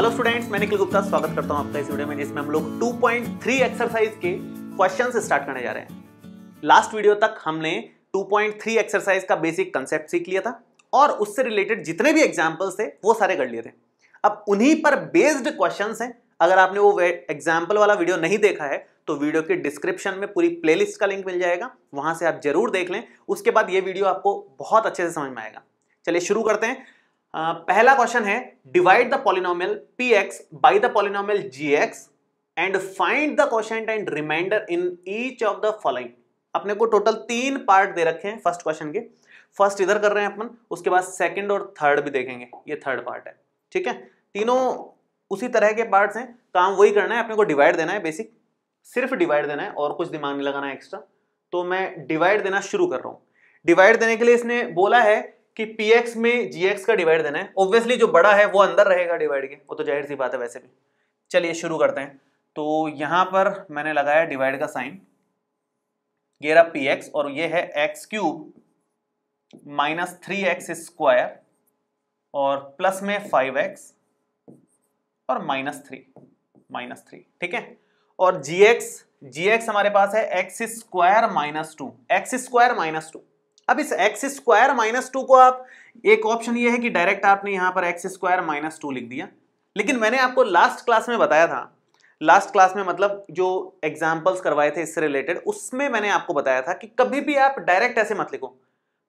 hello students मैं निखिल गुप्ता स्वागत करता हूं आपका इस वीडियो में जिसमें हम लोग 2.3 एक्सरसाइज के क्वेश्चन स्टार्ट करने जा रहे हैं लास्ट वीडियो तक हमने 2.3 एक्सरसाइज का बेसिक कंसेप्ट सीख लिया था और उससे रिलेटेड जितने भी एग्जाम्पल्स थे वो सारे कर लिए थे अब उन्हीं पर बेस्ड क्वेश्चन हैं अगर आपने वो एग्जाम्पल वाला वीडियो नहीं देखा है तो वीडियो के डिस्क्रिप्शन में पूरी प्लेलिस्ट का लिंक मिल जाएगा वहां से आप जरूर देख लें उसके बाद ये वीडियो आपको बहुत अच्छे से समझ में आएगा चलिए शुरू करते हैं पहला क्वेश्चन है divide the polynomial P X by the polynomial G X and find the question and remainder in each of the following अपने को टोटल तीन पार्ट दे रखे हैं फर्स्ट क्वेश्चन के फर्स्ट इधर कर रहे हैं अपन उसके बाद सेकंड और थर्ड भी देखेंगे ये थर्ड पार्ट है ठीक है तीनों उसी तरह के पार्ट्स हैं काम तो वही करना है अपने को डिवाइड देना है बेसिक सिर्फ डिवाइड देना है और कुछ दिमाग नहीं लगाना है एक्स्ट्रा तो मैं डिवाइड देना शुरू कर रहा हूँ डिवाइड देने के लिए इसने बोला है कि पी एक्स में जी एक्स का डिवाइड देना है ऑब्वियसली जो बड़ा है वो अंदर रहेगा डिवाइड के वो तो जाहिर सी बात है वैसे भी चलिए शुरू करते हैं तो यहाँ पर मैंने लगाया डिवाइड का साइन गेरा पी एक्स और ये है X cube minus three x square और प्लस में फाइव एक्स और माइनस थ्री माइनस थ्री ठीक है और जी एक्स जी एक्स हमारे पास है x square minus two x square minus two अब इस एक्स स्क्वायर माइनस टू को आप एक ऑप्शन ये है कि डायरेक्ट आपने यहां पर एक्स स्क्वायर माइनस टू लिख दिया लेकिन मैंने आपको लास्ट क्लास में बताया था लास्ट क्लास में मतलब जो एग्जाम्पल्स करवाए थे इससे रिलेटेड उसमें मैंने आपको बताया था कि कभी भी आप डायरेक्ट ऐसे मत लिखो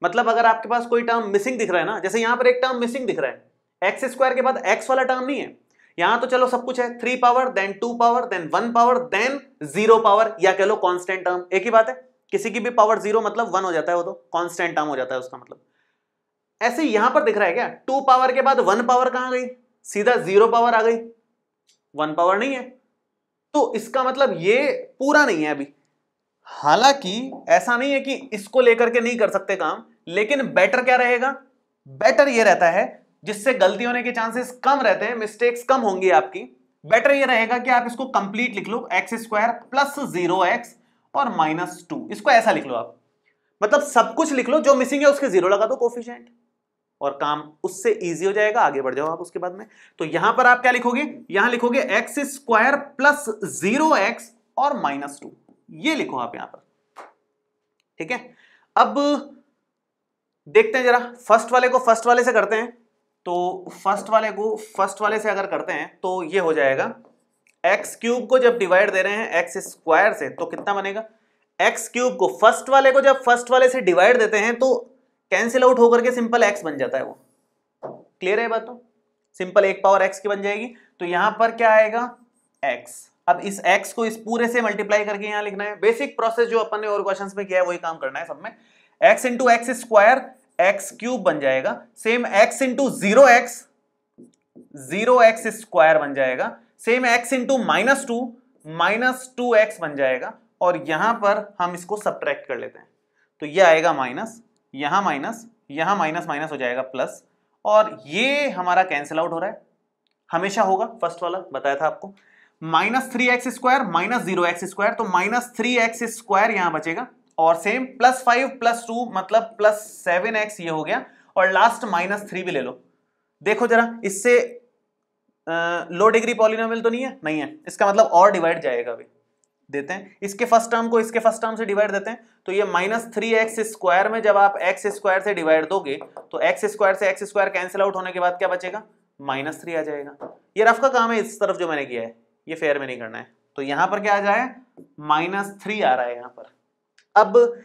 मतलब अगर आपके पास कोई टर्म मिसिंग दिख रहा है ना जैसे यहां पर एक टर्म मिसिंग दिख रहा है एक्स स्क्वायर के बाद एक्स वाला टर्म नहीं है यहां तो चलो सब कुछ है three power then two power then one power then zero power या कह लो कॉन्स्टेंट टर्म एक ही बात है किसी की भी पावर जीरो मतलब वन हो जाता है वो तो कॉन्स्टेंट टर्म हो जाता है उसका मतलब ऐसे यहां पर दिख रहा है क्या टू पावर के बाद वन पावर कहां गई सीधा जीरो पावर आ गई वन पावर नहीं है तो इसका मतलब ये पूरा नहीं है अभी हालांकि ऐसा नहीं है कि इसको लेकर के नहीं कर सकते काम लेकिन बेटर क्या रहेगा बेटर ये रहता है जिससे गलती होने के चांसेस कम रहते हैं मिस्टेक्स कम होंगी आपकी बेटर ये रहेगा कि आप इसको कंप्लीट लिख लो X square plus zero X और माइनस टू इसको ऐसा लिख लो आप मतलब सब कुछ लिख लो जो मिसिंग है उसके जीरो लगा दो कोफिशियंट और काम उससे इजी हो जाएगा आगे बढ़ जाओ आप उसके बाद में तो यहां पर आप क्या लिखोगे यहां लिखोगे X square plus zero X और माइनस टू ये लिखो आप यहां पर ठीक है अब देखते हैं जरा फर्स्ट वाले को फर्स्ट वाले से करते हैं तो फर्स्ट वाले को फर्स्ट वाले से अगर करते हैं तो ये हो जाएगा एक्स क्यूब को जब डिवाइड दे रहे हैं एक्स स्क्वायर से तो कितना बनेगा एक्स क्यूब को फर्स्ट वाले को जब फर्स्ट वाले से डिवाइड देते हैं तो कैंसिल आउट होकर के सिंपल एक्स बन जाता है वो क्लियर है बात तो सिंपल एक पावर एक्स की बन जाएगी तो यहां पर क्या आएगा एक्स अब इस एक्स को इस पूरे से मल्टीप्लाई करके यहां लिखना है बेसिक प्रोसेस जो अपन ने और क्वेश्चन में किया है वही काम करना है सब में X into x square x cube बन जाएगा same X into zero x zero x square बन जाएगा same x into minus two minus two X बन जाएगा और यहां पर हम इसको सब्ट्रैक्ट कर लेते हैं तो ये आएगा माइनस यहां माइनस यहां माइनस माइनस हो जाएगा प्लस और ये हमारा कैंसिल आउट हो रहा है हमेशा होगा फर्स्ट वाला बताया था आपको minus three x square minus zero x square तो माइनस थ्री एक्स स्क्वायर यहां बचेगा और same plus five plus two मतलब प्लस सेवन एक्स ये हो गया और लास्ट माइनस थ्री भी ले लो देखो जरा इससे लो डिग्री पॉलिनोमियल तो नहीं है नहीं है इसका मतलब और डिवाइड जाएगा अभी देते हैं इसके फर्स्ट टर्म को इसके फर्स्ट टर्म से डिवाइड देते हैं तो ये माइनस थ्री एक्स स्क्वायर में जब आप एक्स स्क्वायर से डिवाइड दोगे तो एक्स स्क्वायर से एक्स स्क्वायर कैंसिल आउट होने के बाद क्या बचेगा माइनस थ्री आ जाएगा ये रफ का काम है इस तरफ जो मैंने किया है ये फेयर में नहीं करना है तो यहां पर क्या आ जाए माइनस थ्री आ रहा है यहां पर अब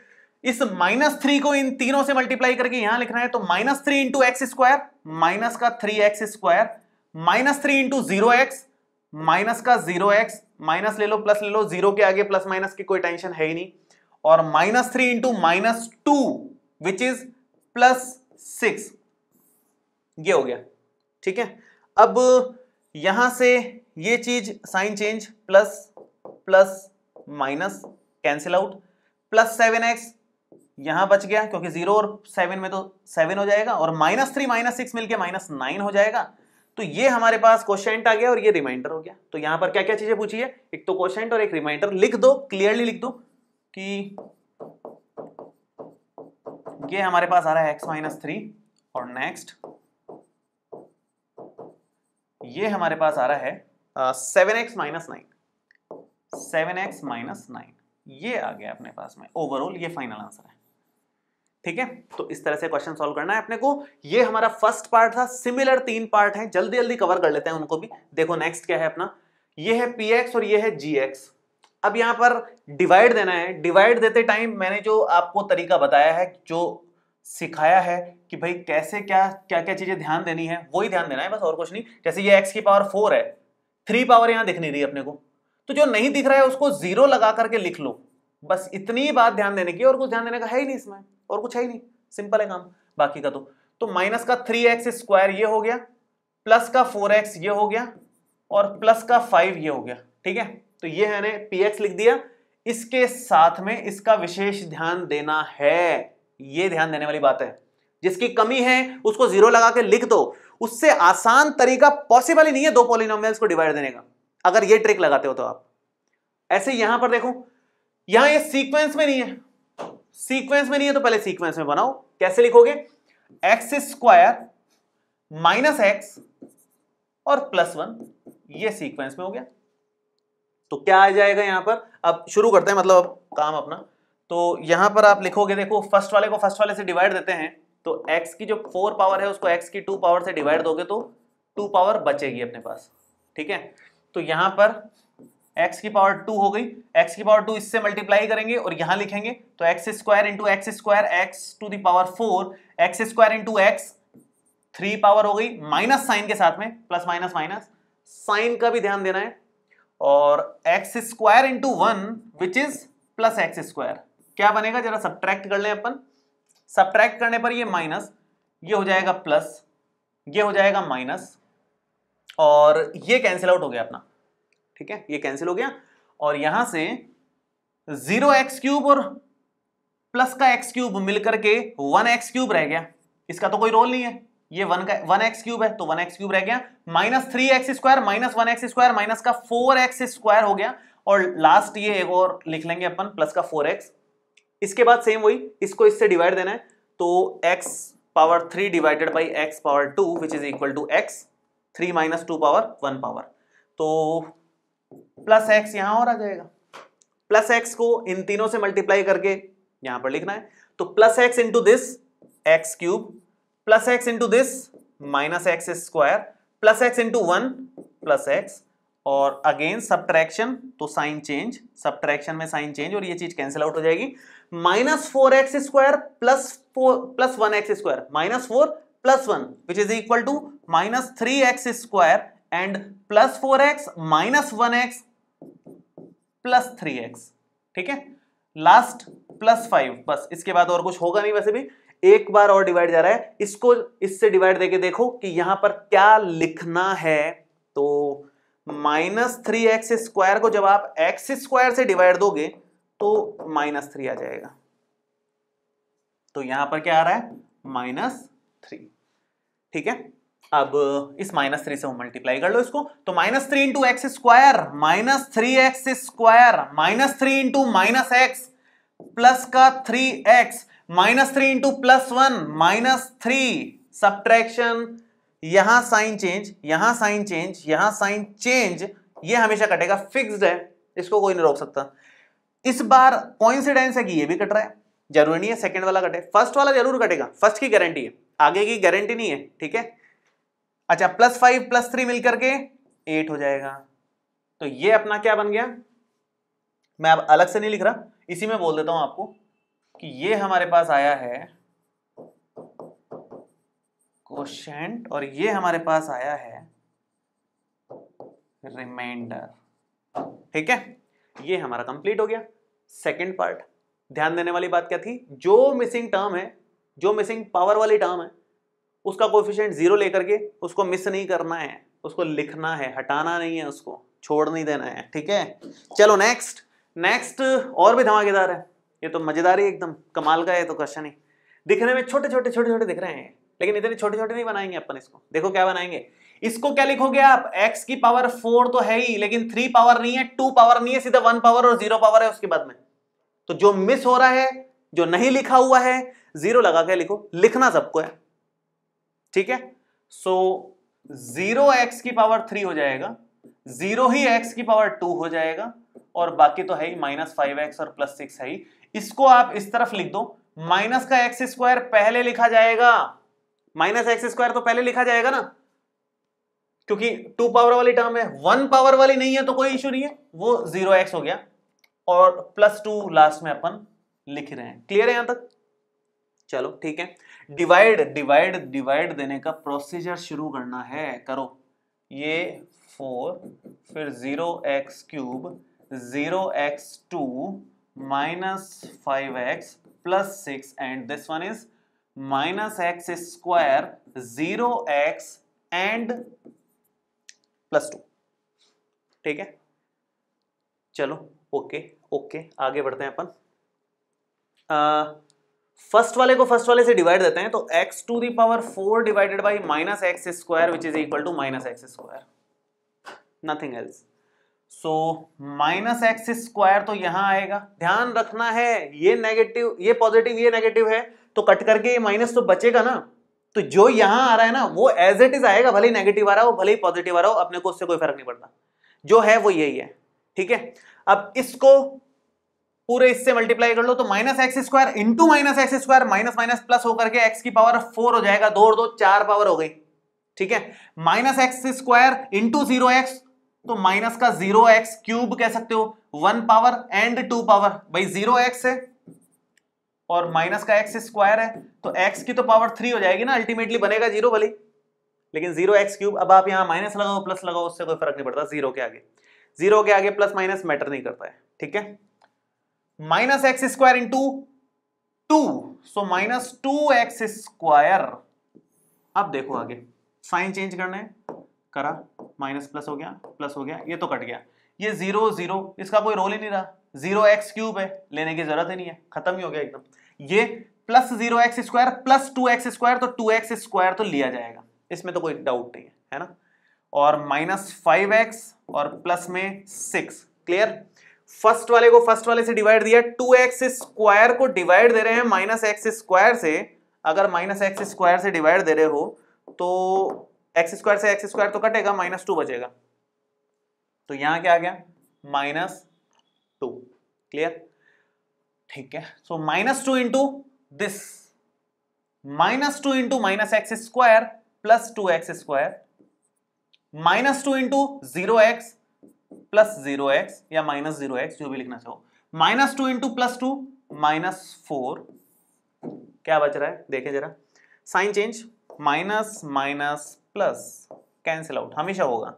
इस माइनस थ्री को इन तीनों से मल्टीप्लाई करके यहां लिखना है तो minus three into x square minus का three x square minus three into zero x minus का जीरो एक्स माइनस ले लो प्लस ले लो जीरो के आगे प्लस माइनस की कोई टेंशन है ही नहीं और minus three into minus two which is plus six ये हो गया ठीक है अब यहां से ये चीज sign change plus plus minus cancel out plus seven X यहां बच गया क्योंकि जीरो और सेवन में तो सेवन हो जाएगा और माइनस थ्री माइनस सिक्स मिलकर माइनस नाइन हो जाएगा तो ये हमारे पास क्वेश्चेंट आ गया और ये रिमाइंडर हो गया तो यहां पर क्या क्या चीजें पूछी है एक तो क्वेश्चेंट और एक रिमाइंडर लिख दो क्लियरली लिख दो कि ये हमारे पास आ रहा है एक्स माइनस थ्री और नेक्स्ट ये हमारे पास आ रहा है seven X minus nine seven X minus nine ये आ गया अपने पास में ओवरऑल ये फाइनल आंसर है ठीक है तो इस तरह से क्वेश्चन सॉल्व करना है अपने को ये हमारा फर्स्ट पार्ट था सिमिलर तीन पार्ट है जल्दी जल्दी कवर कर लेते हैं उनको भी देखो नेक्स्ट क्या है अपना ये है पी और ये है जी अब यहां पर डिवाइड देना है डिवाइड देते टाइम मैंने जो आपको तरीका बताया है जो सिखाया है कि भाई कैसे क्या क्या क्या चीजें ध्यान देनी है वही ध्यान देना है बस और कुछ नहीं जैसे ये एक्स की पावर फोर है थ्री पावर यहां दिख नहीं रही अपने को तो जो नहीं दिख रहा है उसको जीरो लगा करके लिख लो बस इतनी बात ध्यान देने की और कुछ ध्यान देने का है ही नहीं इसमें और कुछ है ही नहीं सिंपल है काम बाकी का तो तो माइनस का थ्री एक्स स्क्वायर ये हो गया प्लस का फोर एक्स ये हो गया और प्लस का फाइव ये हो गया ठीक है तो ये है पी एक्स लिख दिया इसके साथ में इसका विशेष ध्यान देना है ये ध्यान देने वाली बात है जिसकी कमी है उसको जीरो लगा के लिख दो उससे आसान तरीका पॉसिबल ही नहीं है दो पोलिनोमियल्स को डिवाइड देने का अगर ये ट्रिक लगाते हो तो आप ऐसे यहां पर देखो यहां ये सीक्वेंस में नहीं है सीक्वेंस में नहीं है तो पहले सीक्वेंस में बनाओ कैसे लिखोगे एक्स स्क्वायर माइनस एक्स और प्लस वन ये सीक्वेंस में हो गया तो क्या आ जाएगा यहां पर अब शुरू करते हैं मतलब अब काम अपना तो यहां पर आप लिखोगे देखो फर्स्ट वाले को फर्स्ट वाले से डिवाइड देते हैं तो x की जो फोर पावर है उसको x की टू पावर से डिवाइड दोगे तो टू पावर बचेगी अपने पास ठीक है तो यहां पर x की पावर टू हो गई x की पावर टू इससे मल्टीप्लाई करेंगे और यहां लिखेंगे तो x square into x square X two power four x square into X three power हो गई माइनस साइन के साथ में प्लस माइनस माइनस साइन का भी ध्यान देना है और X square into one which is plus X square क्या बनेगा जरा सब्ट्रैक्ट कर लें अपन सब्ट्रैक्ट करने पर ये माइनस ये हो जाएगा प्लस ये हो जाएगा माइनस और ये कैंसिल आउट हो गया अपना ठीक है ये कैंसिल हो गया और यहां से जीरो एक्स क्यूब और प्लस का एक्स क्यूब मिलकर के वन एक्स क्यूब रह गया इसका तो कोई रोल नहीं है ये वन का वन एक्स क्यूब है तो वन एक्स क्यूब रह गया minus three x square minus one x square minus का फोर एक्स स्क्वायर हो गया और लास्ट ये एक और लिख लेंगे अपन प्लस का फोर एक्स इसके बाद सेम वही इसको इससे डिवाइड देना है तो X power three divided by x power two which is equal to X three minus two power one power तो प्लस एक्स यहां और आ जाएगा प्लस एक्स को इन तीनों से मल्टीप्लाई करके यहां पर लिखना है तो plus x into this x cube plus x into this minus x square plus x into one plus x और अगेन सब्ट्रैक्शन तो साइन चेंज सब्ट्रैक्शन में साइन चेंज और ये चीज कैंसिल आउट हो जाएगी minus four x square plus four plus one x square minus four plus one which is equal to minus three x square and plus four x minus one x plus three x ठीक है last plus five बस इसके बाद और कुछ होगा नहीं वैसे भी एक बार और डिवाइड जा रहा है इसको इससे डिवाइड देके देखो कि यहां पर क्या लिखना है तो माइनस थ्री एक्स स्क्वायर को जब आप एक्स स्क्वायर से डिवाइड दोगे तो माइनस थ्री आ जाएगा तो यहां पर क्या आ रहा है माइनस थ्री ठीक है अब इस माइनस थ्री से मल्टीप्लाई कर लो इसको तो minus three into x square minus three x square minus three into minus x plus का three x minus three into plus one minus three subtraction यहां साइन चेंज यहां साइन चेंज यहां sign change ये हमेशा कटेगा fixed है इसको कोई नहीं रोक सकता इस बार कॉइंसिडेंस है कि ये भी कट रहा है जरूरी नहीं है सेकंड वाला कटे फर्स्ट वाला जरूर कटेगा फर्स्ट की गारंटी है आगे की गारंटी नहीं है ठीक है अच्छा प्लस फाइव प्लस थ्री मिलकर के एट हो जाएगा तो ये अपना क्या बन गया मैं अब अलग से नहीं लिख रहा इसी में बोल देता हूं आपको कि ये हमारे पास आया है क्वेश्चन और ये हमारे पास आया है रिमाइंडर ठीक है ये हमारा कंप्लीट हो गया सेकंड पार्ट ध्यान देने वाली बात क्या थी जो मिसिंग टर्म है जो मिसिंग पावर वाली टर्म है उसका कोफिशेंट जीरो लेकर के उसको मिस नहीं करना है उसको लिखना है हटाना नहीं है उसको छोड़ नहीं देना है ठीक है चलो नेक्स्ट नेक्स्ट और भी धमाकेदार है ये तो मजेदार ही एकदम कमाल का है तो क्वेश्चन ही दिखने में छोटे छोटे छोटे छोटे दिख रहे हैं लेकिन इतने छोटे छोटे नहीं बनाएंगे अपन इसको देखो क्या बनाएंगे इसको क्या लिखोगे आप x की पावर फोर तो है ही लेकिन थ्री पावर नहीं है टू पावर नहीं है सीधा वन पावर और जीरो पावर है उसके बाद में तो जो मिस हो रहा है जो नहीं लिखा हुआ है जीरो लगा के लिखो लिखना सबको है ठीक है सो जीरो एक्स की पावर थ्री हो जाएगा जीरो ही एक्स की पावर टू हो जाएगा और बाकी तो है ही माइनस फाइव एक्स और प्लस सिक्स है ही इसको आप इस तरफ लिख दो माइनस का एक्स स्क्वायर पहले लिखा जाएगा माइनस एक्स स्क्वायर तो पहले लिखा जाएगा ना क्योंकि टू पावर वाली टर्म है वन पावर वाली नहीं है तो कोई इश्यू नहीं है वो जीरो एक्स हो गया और प्लस टू लास्ट में अपन लिख रहे हैं क्लियर है यहां तक चलो ठीक है डिवाइड डिवाइड डिवाइड देने का प्रोसीजर शुरू करना है करो ये फोर फिर zero x cube zero x two minus five x plus six and this one is minus x square zero x and plus two ठीक है चलो ओके ओके आगे बढ़ते हैं अपन फर्स्ट वाले को फर्स्ट वाले से डिवाइड देते हैं तो x to the power four divided by minus x square which is equal to minus x square nothing else so minus x square तो यहां आएगा ध्यान रखना है ये नेगेटिव ये पॉजिटिव ये नेगेटिव है तो कट करके ये माइनस तो बचेगा ना तो जो यहां आ रहा है ना वो एज इट इज आएगा भले ही नेगेटिव आ रहा हो भले ही पॉजिटिव आ रहा हो अपने को उससे कोई फर्क नहीं पड़ता जो है वो यही है ठीक है अब इसको पूरे इससे मल्टीप्लाई कर लो तो minus x square into minus x square minus minus plus होकर के एक्स की पावर फोर हो जाएगा दो और दो चार पावर हो गई ठीक है minus x square into zero x तो माइनस का जीरो एक्स क्यूब कह सकते हो one power and two power भाई जीरो एक्स है और माइनस का एक्स स्क्वायर है तो एक्स की तो पावर थ्री हो जाएगी ना अल्टीमेटली बनेगा जीरो भले लेकिन जीरो एक्स क्यूब अब आप यहां माइनस लगाओ प्लस लगाओ उससे कोई फर्क नहीं पड़ता जीरो के आगे जीरो के आगे प्लस माइनस मैटर नहीं करता है ठीक है minus x square into two so minus two x square अब देखो आगे साइन चेंज करना है करा माइनस प्लस हो गया प्लस हो गया ये तो कट गया ये जीरो जीरो इसका कोई रोल ही नहीं रहा जीरो एक्स क्यूब है लेने की जरूरत ही नहीं है खत्म ही हो गया एकदम ये plus zero x square plus two x square तो टू एक्स स्क्वायर तो लिया जाएगा इसमें तो कोई डाउट नहीं है है ना और माइनस फाइव एक्स और प्लस में सिक्स क्लियर फर्स्ट वाले को फर्स्ट वाले से डिवाइड दिया टू एक्स स्क्वायर को डिवाइड दे रहे हैं माइनस एक्स स्क्वायर से अगर माइनस एक्स स्क्वायर से डिवाइड दे रहे हो तो एक्स स्क्वायर से एक्स स्क्वायर तो कटेगा माइनस टू बचेगा तो यहां क्या आ गया माइनस टू क्लियर ठीक है so minus two into this minus two into minus x square plus two x square minus two into zero x plus zero x या माइनस जीरो एक्स जो भी लिखना चाहो minus two into plus two minus four क्या बच रहा है देखें जरा sign change minus minus plus cancel out हमेशा होगा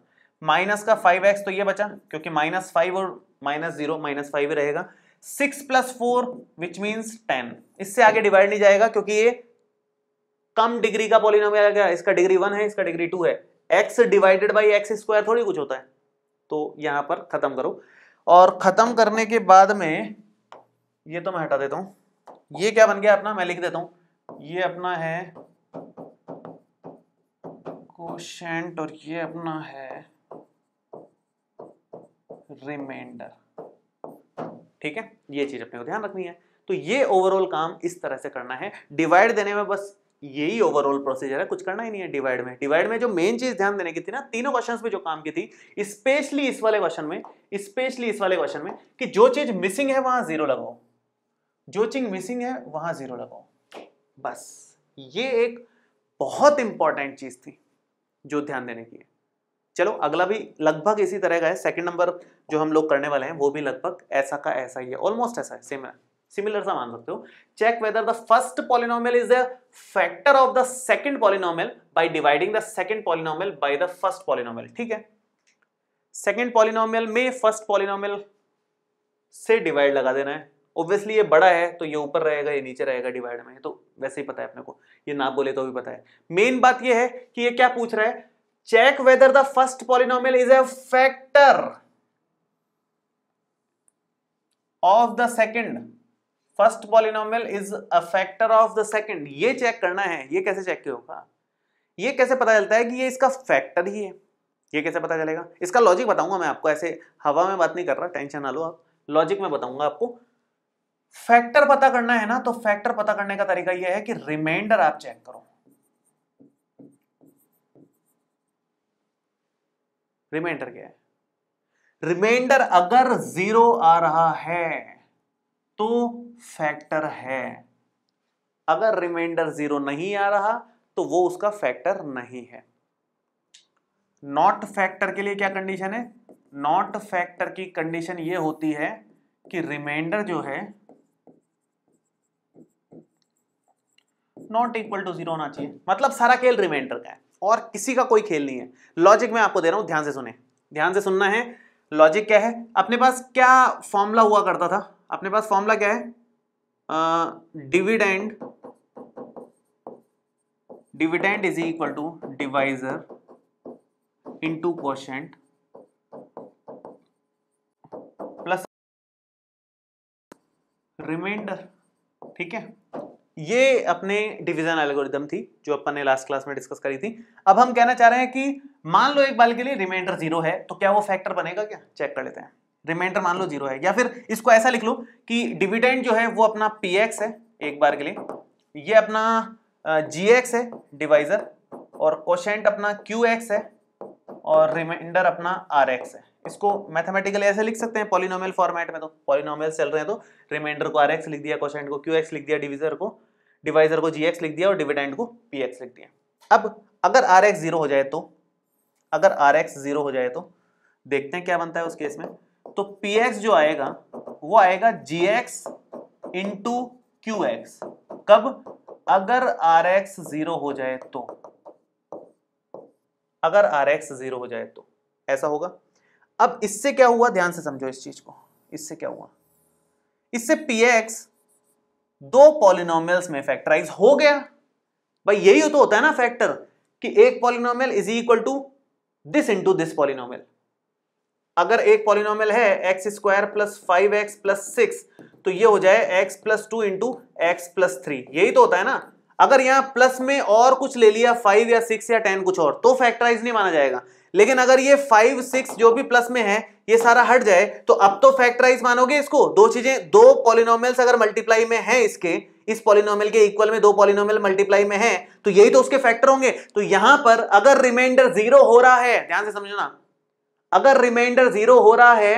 माइनस का फाइव एक्स तो ये बचा क्योंकि माइनस फाइव और माइनस जीरो माइनस फाइव रहेगा six plus four which means ten इससे आगे डिवाइड नहीं जाएगा क्योंकि ये कम डिग्री का पॉलिनोमियल इसका डिग्री वन है इसका डिग्री टू है x divided by x square थोड़ी कुछ होता है तो यहां पर ख़त्म करो और ख़त्म करने के बाद में ये तो मैं हटा देता हूं ये क्या बन गया अपना मैं लिख देता हूं ये अपना है कोशेंट और ये अपना है रिमाइंडर ठीक है ये चीज़ अपने को ध्यान रखनी है तो ये ओवरऑल काम इस तरह से करना है डिवाइड देने में बस यही ओवरऑल प्रोसीजर है कुछ करना ही नहीं है डिवाइड में डिवाइड में जो मेन चीज ध्यान देने की थी ना तीनों क्वेश्चन में जो काम की थी स्पेशली इस वाले क्वेश्चन में स्पेशली इस वाले क्वेश्चन में कि जो चीज मिसिंग है वहां जीरो लगाओ जो चीज मिसिंग है वहां जीरो लगाओ बस ये एक बहुत इंपॉर्टेंट चीज थी जो ध्यान देने की है चलो अगला भी लगभग इसी तरह का है सेकंड नंबर जो हम लोग करने वाले हैं वो भी लगभग ऐसा का ऐसा ही है ऑलमोस्ट ऐसा है सेम है सिमिलर सा मान सकते हो check whether the first polynomial is a factor of the second polynomial by dividing the second polynomial by the first polynomial ठीक है सेकंड पॉलिनोमियल में फर्स्ट पॉलिनोमियल से डिवाइड लगा देना है ऑब्वियसली ये बड़ा है तो ये ऊपर रहेगा ये नीचे रहेगा डिवाइड में तो वैसे ही पता है अपने को ये ना बोले तो भी पता है मेन बात ये है कि ये क्या पूछ रहा है check whether the first polynomial is a factor of the second first polynomial is a factor of the second ये चेक करना है ये कैसे चेक होगा ये कैसे पता चलता है कि ये इसका फैक्टर ही है ये कैसे पता चलेगा इसका लॉजिक बताऊंगा मैं आपको ऐसे हवा में बात नहीं कर रहा टेंशन ना लो आप लॉजिक में बताऊंगा आपको फैक्टर पता करना है ना तो फैक्टर पता करने का तरीका यह है कि रिमाइंडर आप चेक करो रिमाइंडर क्या है रिमाइंडर अगर जीरो आ रहा है तो फैक्टर है अगर रिमाइंडर जीरो नहीं आ रहा तो वो उसका फैक्टर नहीं है नॉट फैक्टर के लिए क्या कंडीशन है नॉट फैक्टर की कंडीशन ये होती है कि रिमाइंडर जो है नॉट इक्वल टू जीरो होना चाहिए मतलब सारा खेल रिमाइंडर का है और किसी का कोई खेल नहीं है लॉजिक मैं आपको दे रहा हूं ध्यान से सुने ध्यान से सुनना है लॉजिक क्या है अपने पास क्या फॉर्मूला हुआ करता था अपने पास फॉर्मूला क्या है dividend dividend is equal to divisor into quotient plus remainder ठीक है ये अपने डिवीजन एल्गोरिदम थी जो अपन ने लास्ट क्लास में डिस्कस करी थी अब हम कहना चाह रहे हैं कि मान लो एक बाल के लिए रिमाइंडर जीरो है तो क्या वो फैक्टर बनेगा क्या चेक कर लेते हैं रिमाइंडर मान लो जीरो है या फिर इसको ऐसा लिख लो कि डिविडेंड जो है वो अपना पी एक्स है एक बार के लिए ये अपना जी एक्स है डिवाइजर और क्वेश्चन अपना क्यू एक्स है और रिमाइंडर अपना आर एक्स है इसको मैथमेटिकली ऐसे लिख सकते हैं पॉलिनोमियल फॉर्मेट में तो पॉलिनोमियल चल रहे हैं तो रिमाइंडर को आर एक्स लिख दिया क्वेश्चन को क्यू एक्स लिख दिया डिविजर को डिवाइजर को जी एक्स लिख दिया और डिविडेंड को पी एक्स लिख दिया अब अगर आर एक्स जीरो हो जाए तो अगर आर एक्स जीरो हो जाए तो देखते हैं क्या बनता है उस केस में तो पी एक्स जो आएगा वो आएगा g x into q x कब अगर आर एक्स जीरो हो जाए तो अगर आर एक्स जीरो हो जाए तो ऐसा होगा अब इससे क्या हुआ ध्यान से समझो इस चीज को इससे क्या हुआ इससे पी एक्स दो पॉलिनोमियल्स में फैक्टराइज हो गया भाई यही तो होता है ना फैक्टर कि एक polynomial is equal to this into this polynomial अगर एक पॉलिनोमियल है x square plus five x plus six तो ये हो जाए x plus two into x plus three यही तो होता है ना अगर यहाँ प्लस में और कुछ ले लिया फाइव या सिक्स या टेन कुछ और तो फैक्टराइज नहीं माना जाएगा लेकिन अगर ये फाइव सिक्स जो भी प्लस में है ये सारा हट जाए तो अब तो फैक्टराइज मानोगे इसको दो चीजें दो पॉलिनोमियल्स अगर मल्टीप्लाई में है इसके इस पॉलिनोमियल के इक्वल में दो पॉलिनोमियल मल्टीप्लाई में है तो यही तो उसके फैक्टर होंगे तो यहां पर अगर रिमाइंडर जीरो हो रहा है ध्यान से समझो ना अगर रिमाइंडर जीरो हो रहा है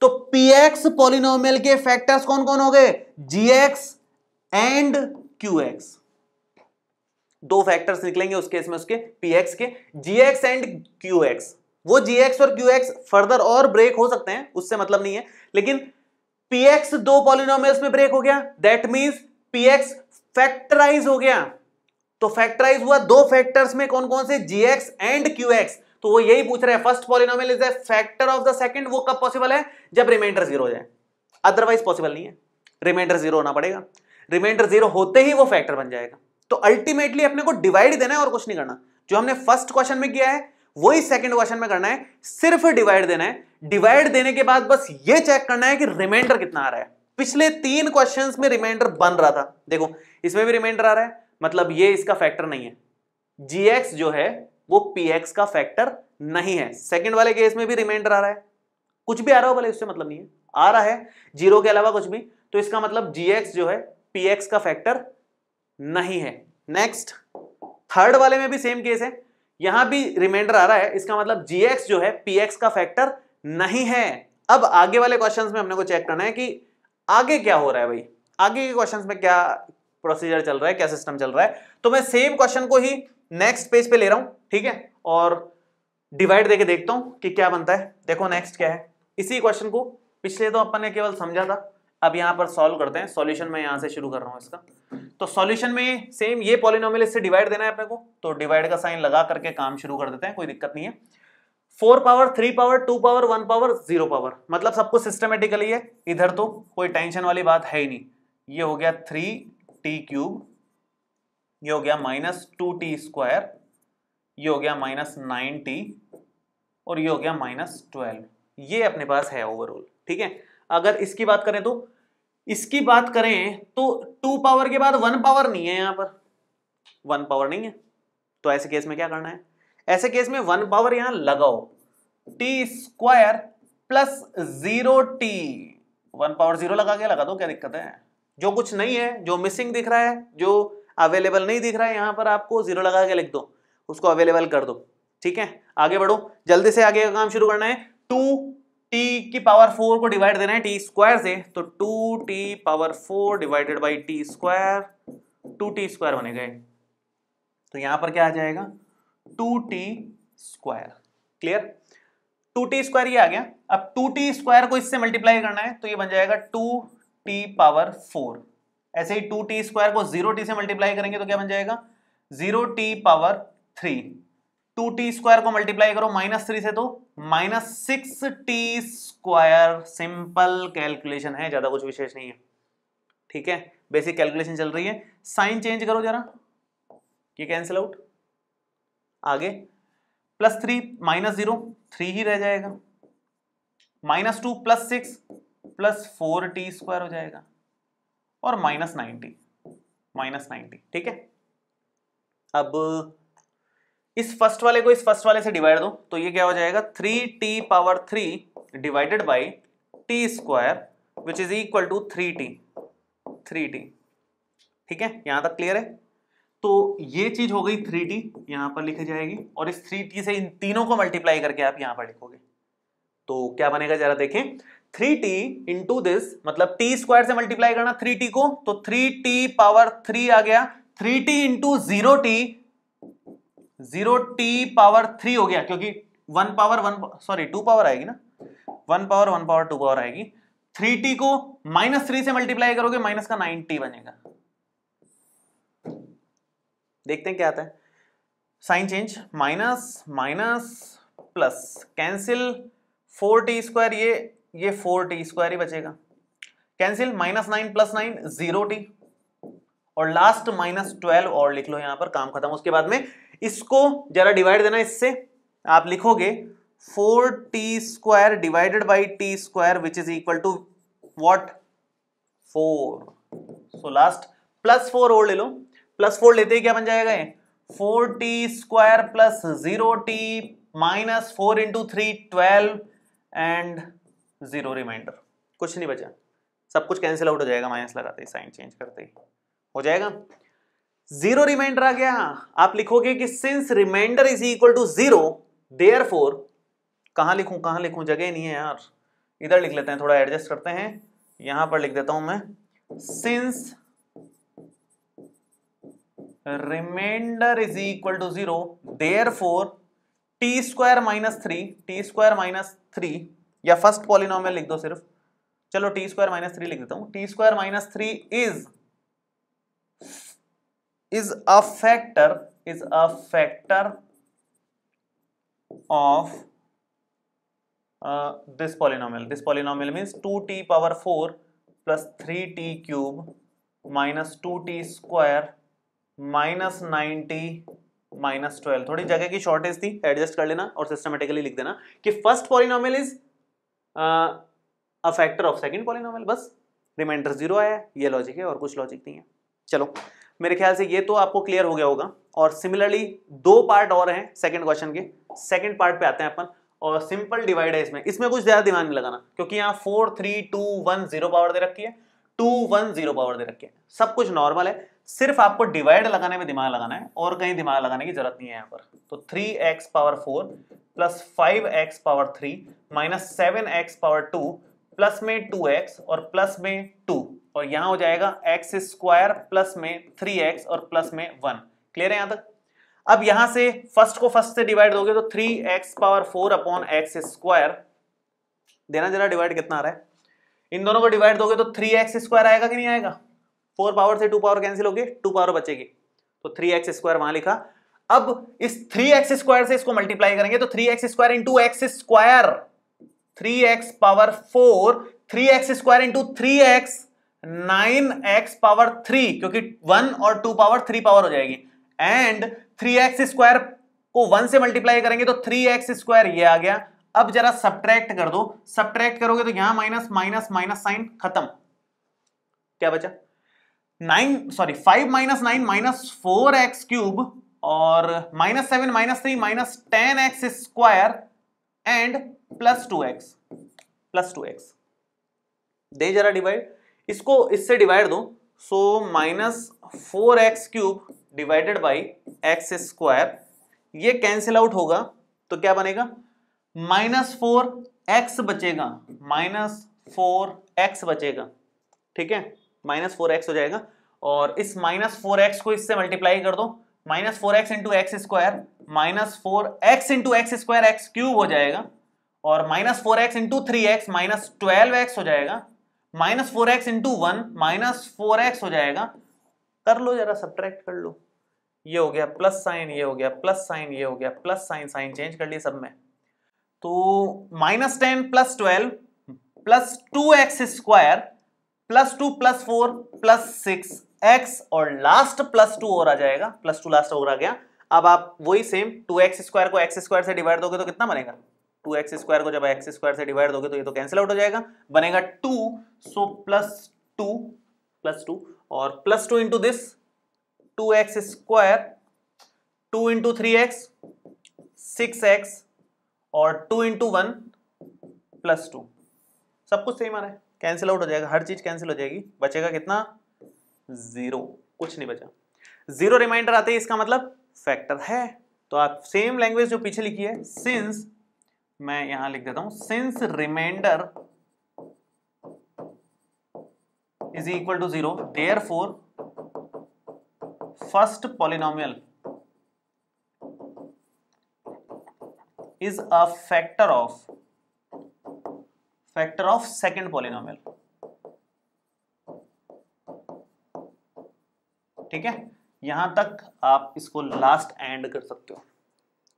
तो एक्स पॉलिनोमियल के फैक्टर्स कौन कौन हो गए एक्स एंड क्यू एक्स दो फैक्टर्स निकलेंगे उसके इसमें उसके उसके एक्स के एक्स एंड क्यू एक्स वो एक्स और क्यू एक्स फर्दर और ब्रेक हो सकते हैं उससे मतलब नहीं है लेकिन एक्स दो पॉलिनोमियल्स में ब्रेक हो गया दैट पी एक्स फैक्टराइज हो गया तो फैक्टराइज हुआ दो फैक्टर्स में कौन कौन से एक्स एंड क्यू एक्स तो वो यही पूछ रहे हैं first polynom is a factor of the second वो कब पॉसिबल है जब रिमाइंडर जीरो हो जाए अदरवाइज पॉसिबल नहीं है रिमाइंडर जीरो होना पड़ेगा रिमाइंडर जीरो होते ही वो फैक्टर बन जाएगा तो अल्टीमेटली अपने को डिवाइड देना है और कुछ नहीं करना जो हमने फर्स्ट क्वेश्चन में किया है वही सेकंड क्वेश्चन में करना है सिर्फ डिवाइड देना है डिवाइड देने के बाद बस ये चेक करना है कि रिमाइंडर कितना आ रहा है पिछले तीन क्वेश्चंस में रिमाइंडर बन रहा था देखो इसमें भी रिमाइंडर आ रहा है मतलब ये इसका फैक्टर नहीं है जीएक्स जो है वो पी एक्स का फैक्टर नहीं है सेकेंड वाले केस में भी रिमाइंडर आ रहा है कुछ भी आ रहा हो भले उससे मतलब नहीं है आ रहा है जीरो के अलावा कुछ भी तो इसका मतलब जी एक्स जो है पी एक्स का फैक्टर नहीं है नेक्स्ट थर्ड वाले में भी सेम केस है यहां भी रिमाइंडर आ रहा है इसका मतलब जी एक्स जो है पी एक्स का फैक्टर नहीं है अब आगे वाले क्वेश्चंस में हमने को चेक करना है कि आगे क्या हो रहा है भाई आगे के क्वेश्चंस में क्या प्रोसीजर चल रहा है क्या सिस्टम चल रहा है तो मैं सेम क्वेश्चन को ही नेक्स्ट पेज पे ले रहा हूं ठीक है और डिवाइड देके देखता हूँ कि क्या बनता है देखो नेक्स्ट क्या है इसी क्वेश्चन को पिछले तो अपन ने केवल समझा था अब यहाँ पर सॉल्व करते हैं सॉल्यूशन में यहाँ से शुरू कर रहा हूँ इसका तो सॉल्यूशन में सेम ये पॉलिनोमियल इससे डिवाइड देना है अपने को तो डिवाइड का साइन लगा करके काम शुरू कर देते हैं कोई दिक्कत नहीं है four power three power two power one power zero power मतलब सब कुछ सिस्टमेटिकली है इधर तो कोई टेंशन वाली बात है ही नहीं ये हो गया थ्री टी क्यूब ये हो गया माइनस टू टी स्क्वायर ये हो गया माइनस नाइन टी और ये हो गया माइनस ट्वेल्व ये अपने पास है ओवरऑल ठीक है अगर इसकी बात करें तो इसकी बात करें तो टू पावर के बाद वन पावर नहीं है यहां पर वन पावर नहीं है तो ऐसे केस में क्या करना है ऐसे केस में वन पावर यहां लगाओ t square plus zero t one power zero लगा के लगा दो क्या दिक्कत है जो कुछ नहीं है जो मिसिंग दिख रहा है जो अवेलेबल नहीं दिख रहा है यहां पर आपको जीरो लगा के लिख दो उसको अवेलेबल कर दो ठीक है आगे बढ़ो जल्दी से आगे का काम शुरू करना है टू टी की पावर फोर को डिवाइड देना है टी स्क्वायर से तो two t power four divided by t square two t square बने गए तो यहां पर क्या आ जाएगा two t square clear two t square ये आ गया अब टू टी स्क्वायर को इससे मल्टीप्लाई करना है तो ये बन जाएगा टू टी पावर फोर ऐसे ही टू टी स्क्वायर को जीरो टी से मल्टीप्लाई करेंगे तो क्या बन जाएगा zero t power three two t square को मल्टीप्लाई करो माइनस थ्री से तो minus six t square simple calculation है ज्यादा कुछ विशेष नहीं है ठीक है बेसिक कैलकुलेशन चल रही है साइन चेंज करो जरा ये कैंसिल आउट आगे plus three minus zero three ही रह जाएगा minus two plus six plus four t square हो जाएगा और माइनस नाइनटी माइनस नाइनटी ठीक है अब इस फर्स्ट वाले को इस फर्स्ट वाले से डिवाइड दो तो ये क्या हो जाएगा three t power three divided by t square which is equal to three t three t ठीक है यहां तक क्लियर है तो ये चीज हो गई थ्री टी यहां पर लिखी जाएगी और इस थ्री टी से इन तीनों को मल्टीप्लाई करके आप यहां पर लिखोगे तो क्या बनेगा जरा देखें थ्री टी इंटू दिस मतलब टी स्क्वायर से मल्टीप्लाई करना थ्री टी को तो थ्री टी पावर थ्री आ गया three t into zero t zero t power three हो गया क्योंकि one power one sorry two power आएगी ना one power one power two power आएगी थ्री टी को माइनस थ्री से मल्टीप्लाई करोगे माइनस का नाइन टी बनेगा देखते हैं क्या आता है sign change minus minus plus cancel four t square ये ये फोर टी स्क्वायर ही बचेगा cancel minus nine plus nine zero t और लास्ट माइनस ट्वेल्व और लिख लो यहां पर काम खत्म उसके बाद में इसको जरा डिवाइड देना इससे आप लिखोगे four t square divided by t square which is equal to what four so last plus four और ले लो प्लस फोर लेते ही क्या बन जाएगा four t square plus zero t minus four into three twelve and zero remainder कुछ नहीं बचा सब कुछ कैंसिल आउट हो जाएगा माइनस लगाते ही साइन चेंज करते ही हो जाएगा जीरो रिमाइंडर आ गया आप लिखोगे कि since remainder is equal to zero there four कहां लिखूं कहां लिखूँ जगह नहीं है यार इधर लिख लेते हैं थोड़ा एडजस्ट करते हैं यहां पर लिख देता हूं मैं since remainder is equal to zero there four t square minus three t square minus three या फर्स्ट पॉलिनोमियल लिख दो सिर्फ चलो टी स्क्वायर माइनस थ्री लिख देता हूँ t square minus three is is a factor is a factor of uh, this polynomial this polynomial means 2t power 4 plus 3t cube minus 2t square minus 90 minus twelve थोड़ी जगह की shortage थी adjust कर लेना और systematically लिख देना कि first polynomial is a factor of second polynomial बस रिमाइंडर जीरो आया ये लॉजिक है और कुछ लॉजिक नहीं है चलो मेरे ख्याल से ये तो आपको क्लियर हो गया होगा और सिमिलरली दो पार्ट और हैं सेकंड क्वेश्चन के सेकंड पार्ट पे आते हैं अपन और सिंपल डिवाइड है इसमें इसमें कुछ ज्यादा दिमाग नहीं लगाना क्योंकि यहाँ four three two one zero power दे रखी है टू वन जीरो पावर दे रखी है सब कुछ नॉर्मल है सिर्फ आपको डिवाइड लगाने में दिमाग लगाना है और कहीं दिमाग लगाने की जरूरत नहीं है यहाँ पर तो three x power four plus five x power three minus seven x power two plus में टू एक्स और प्लस में टू और यहां हो जाएगा एक्स स्क्वायर प्लस में थ्री एक्स और प्लस में वन क्लियर है यहां तक अब यहां से फर्स्ट को फर्स्ट से डिवाइड दोगे तो three x power four upon x square देना जरा डिवाइड कितना आ रहा है इन दोनों को डिवाइड दोगे तो थ्री एक्स स्क्वायर आएगा कि नहीं आएगा फोर पावर से टू पावर कैंसिल होगी टू पावर बचेगी तो थ्री एक्स स्क्वायर वहां लिखा अब इस थ्री एक्स स्क्वायर से इसको मल्टीप्लाई करेंगे तो three x square into x square three x power four three x square into three x nine x power three क्योंकि वन और टू पावर थ्री पावर हो जाएगी एंड थ्री एक्स स्क्वायर को one से multiply करेंगे तो three x square यह आ गया अब जरा सब्ट्रैक्ट कर दो सब्ट्रैक्ट करोगे तो यहां माइनस माइनस माइनस साइन खत्म क्या बचा nine sorry five minus nine minus four x cube और minus seven minus three minus ten x square and plus two x plus two x दे जरा डिवाइड इसको इससे डिवाइड दो so minus four x cube divided by x square ये cancel out होगा तो क्या बनेगा माइनस फोर एक्स बचेगा माइनस फोर एक्स बचेगा ठीक है माइनस फोर एक्स हो जाएगा और इस माइनस फोर एक्स को इससे मल्टीप्लाई कर दो minus four x into x square minus four x into x square x cube हो जाएगा और minus four x into three x minus twelve x हो जाएगा minus four x into one minus four x हो जाएगा कर लो जरा subtract कर लो ये हो गया प्लस साइन ये हो गया प्लस साइन ये हो गया प्लस साइन साइन चेंज कर लिया सब में तो minus ten plus twelve plus two x square plus two plus four plus six x और लास्ट प्लस टू और आ जाएगा प्लस टू लास्ट और आ गया अब आप वही सेम टू एक्स स्क्वायर को एक्स स्क्वायर से डिवाइड दोगे तो कितना बनेगा टू एक्स स्क्वायर को जब एक्स स्क्वायर से डिवाइड दोगे तो ये तो कैंसिल आउट हो जाएगा बनेगा two so plus two plus two और plus two into this two x square two into three x six x और two into one plus two सब कुछ सही माना है कैंसिल आउट हो जाएगा हर चीज कैंसिल हो जाएगी बचेगा कितना जीरो कुछ नहीं बचा जीरो रिमाइंडर आते ही इसका मतलब फैक्टर है तो आप सेम लैंग्वेज जो पीछे लिखी है सिंस मैं यहां लिख देता हूं since remainder is equal to zero there therefore first polynomial is a factor of factor of second polynomial ठीक है यहां तक आप इसको लास्ट एंड कर सकते हो